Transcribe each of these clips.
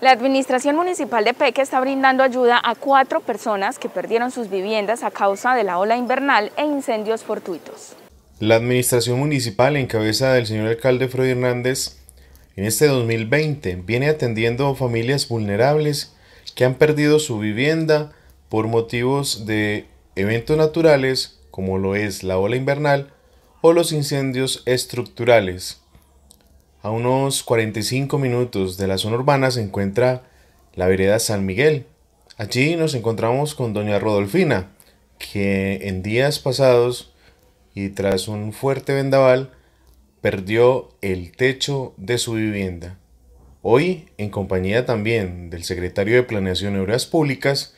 La Administración Municipal de Peque está brindando ayuda a cuatro personas que perdieron sus viviendas a causa de la ola invernal e incendios fortuitos. La Administración Municipal, encabezada del señor alcalde Freddy Hernández, en este 2020 viene atendiendo familias vulnerables que han perdido su vivienda por motivos de eventos naturales como lo es la ola invernal o los incendios estructurales. A unos 45 minutos de la zona urbana se encuentra la vereda San Miguel. Allí nos encontramos con doña Rodolfina, que en días pasados y tras un fuerte vendaval perdió el techo de su vivienda. Hoy, en compañía también del secretario de Planeación y Obras Públicas,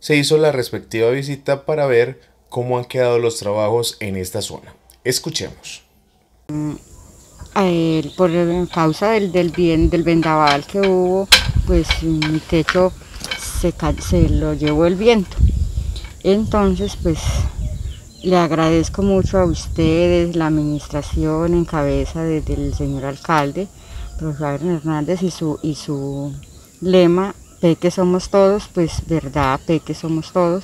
se hizo la respectiva visita para ver cómo han quedado los trabajos en esta zona. Escuchemos. Mm, por causa del, del, bien, del vendaval que hubo, pues mi techo se, lo llevó el viento. Entonces, pues le agradezco mucho a ustedes, la administración en cabeza del señor alcalde, profesor Hernández, y su, y su lema, Peque somos todos, pues verdad, Peque somos todos.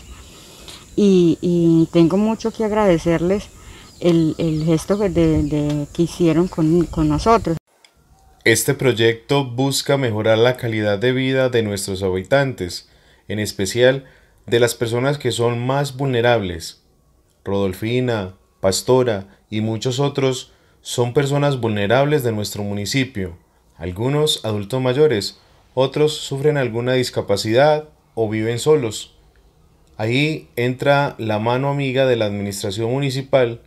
Y, y tengo mucho que agradecerles el, gesto que hicieron con, con nosotros. Este proyecto busca mejorar la calidad de vida de nuestros habitantes, en especial de las personas que son más vulnerables. Rodolfina, Pastora y muchos otros son personas vulnerables de nuestro municipio, algunos adultos mayores, otros sufren alguna discapacidad o viven solos. Ahí entra la mano amiga de la administración municipal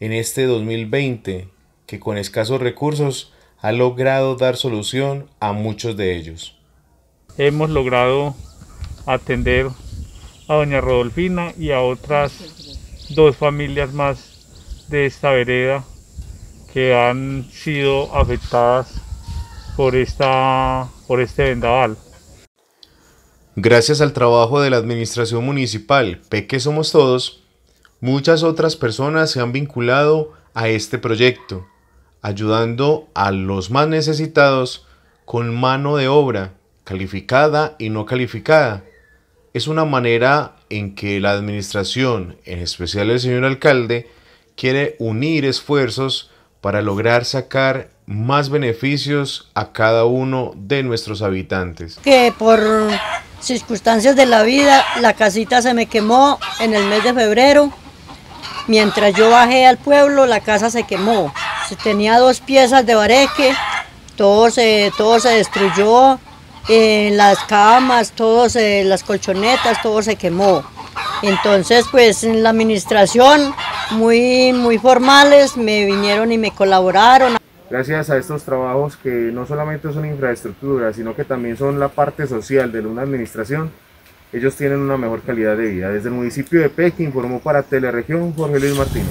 en este 2020 que con escasos recursos ha logrado dar solución a muchos de ellos. Hemos logrado atender a doña Rodolfina y a otras dos familias más de esta vereda que han sido afectadas por, esta, por este vendaval. Gracias al trabajo de la Administración Municipal Peque Somos Todos, Muchas otras personas se han vinculado a este proyecto, ayudando a los más necesitados con mano de obra, calificada y no calificada. Es una manera en que la administración, en especial el señor alcalde, quiere unir esfuerzos para lograr sacar más beneficios a cada uno de nuestros habitantes. Que por circunstancias de la vida, la casita se me quemó en el mes de febrero Mientras yo bajé al pueblo, la casa se quemó. Tenía dos piezas de bareque, todo se, todo se destruyó, eh, las camas, las colchonetas, todo se quemó. Entonces, pues en la administración, muy, muy formales, me vinieron y me colaboraron. Gracias a estos trabajos que no solamente son infraestructura, sino que también son la parte social de una administración, ellos tienen una mejor calidad de vida. Desde el municipio de Pekín, informó para Teleregión Jorge Luis Martínez.